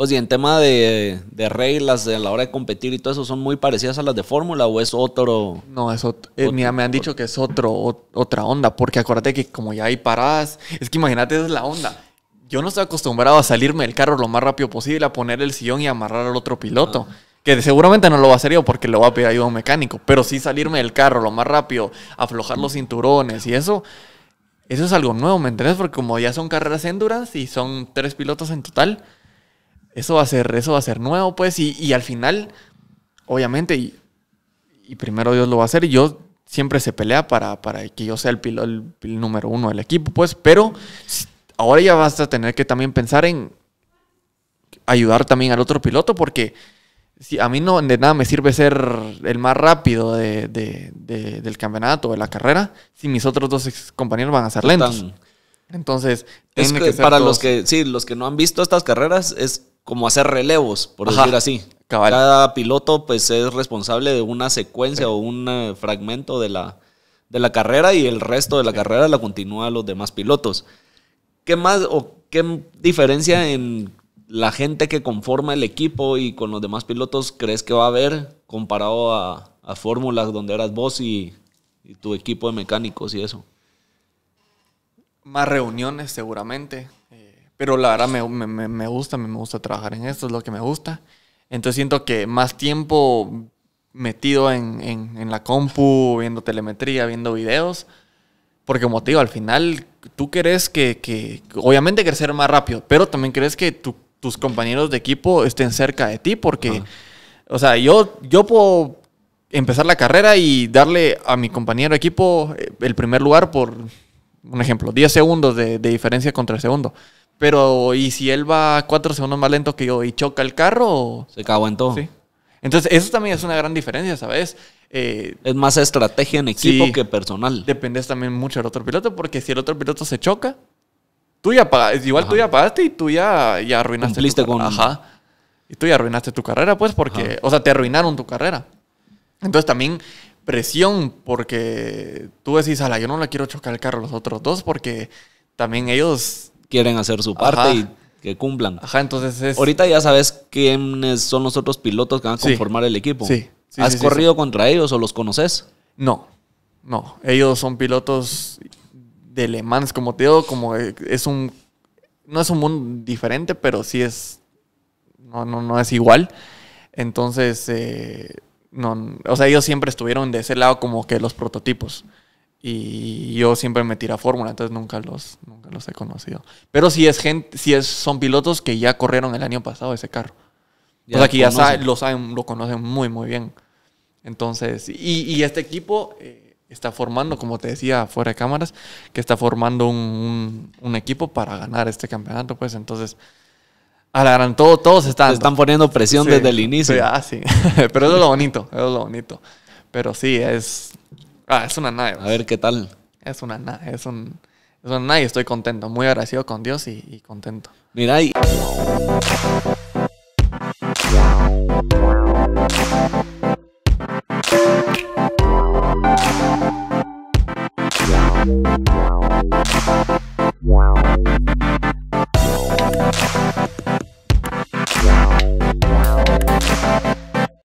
Pues y en tema de, reglas a la hora de competir y todo eso, ¿son muy parecidas a las de fórmula o es otro? No, es eh, otro. me han dicho que es otro, otra onda, porque acuérdate que como ya hay paradas, es que imagínate, es la onda. Yo no estoy acostumbrado a salirme del carro lo más rápido posible, a poner el sillón y amarrar al otro piloto. Ah. Que seguramente no lo va a hacer yo porque le voy a pedir ayuda a un mecánico. Pero sí salirme del carro lo más rápido, aflojar los cinturones y eso. Eso es algo nuevo, ¿me entiendes? Porque como ya son carreras Enduras y son tres pilotos en total, eso va a ser, eso va a ser nuevo, pues, y, y al final, obviamente, y, primero Dios lo va a hacer, y yo siempre se pelea para, para que yo sea el, piloto el, número uno del equipo, pues, pero ahora ya vas a tener que también pensar en ayudar también al otro piloto, porque si a mí no de nada me sirve ser el más rápido de, de, del campeonato, de la carrera, si mis otros dos compañeros van a ser lentos. Entonces, es que para los que sí, los que no han visto estas carreras es como hacer relevos, por decir así. Cada piloto pues es responsable de una secuencia o un eh, fragmento de la, de la carrera y el resto de la carrera la continúa los demás pilotos. ¿Qué más o qué diferencia en la gente que conforma el equipo y con los demás pilotos crees que va a haber comparado a, fórmulas donde eras vos y, y tu equipo de mecánicos y eso? Más reuniones seguramente. Pero la verdad me, gusta, me gusta trabajar en esto, es lo que me gusta. Entonces siento que más tiempo metido en, la compu, viendo telemetría, viendo videos, porque como te digo, al final tú crees que, que obviamente crecer más rápido, pero también crees que tus compañeros de equipo estén cerca de ti, porque, o sea, yo, yo puedo empezar la carrera y darle a mi compañero de equipo el primer lugar por, un ejemplo, 10 segundos de, de diferencia contra el segundo. Pero, ¿y si él va cuatro segundos más lento que yo y choca el carro? Se cago en todo. Entonces, eso también es una gran diferencia, ¿sabes? Eh, es más estrategia en equipo que personal. Dependes también mucho del otro piloto, porque si el otro piloto se choca, tú ya igual tú ya pagaste y tú ya, ya arruinaste tu carrera. Ajá. Y tú ya arruinaste tu carrera, pues, porque, o sea, te arruinaron tu carrera. Entonces también presión, porque tú decís, ala, yo no la quiero chocar el carro a los otros dos, porque también ellos quieren hacer su parte y que cumplan. Ajá, entonces es... Ahorita ya sabes quiénes son los otros pilotos que van a conformar el equipo. Sí. ¿Has corrido contra ellos o los conoces? No, no. Ellos son pilotos de Le Mans, como te digo, como es un... No es un mundo diferente, pero sí es... No, no, es igual. Entonces, eh, no, o sea, ellos siempre estuvieron de ese lado como que los prototipos y yo siempre me tira fórmula, entonces nunca los, nunca los he conocido. Pero si es gente, si es, son pilotos que ya corrieron el año pasado ese carro. Ya o sea que ya lo saben, lo conocen muy, muy bien. Entonces, y, y este equipo eh, está formando, como te decía fuera de cámaras, que está formando un, un, equipo para ganar este campeonato, pues entonces, a la gran todo, todos están... están poniendo presión desde el inicio. Sí, ah, sí. Pero eso es lo bonito, eso es lo bonito. Pero sí, es, Ah, es una nave. A ver qué tal. Es una nave, es, un, es una nave y estoy contento, muy agradecido con Dios y, contento. Mira, ahí.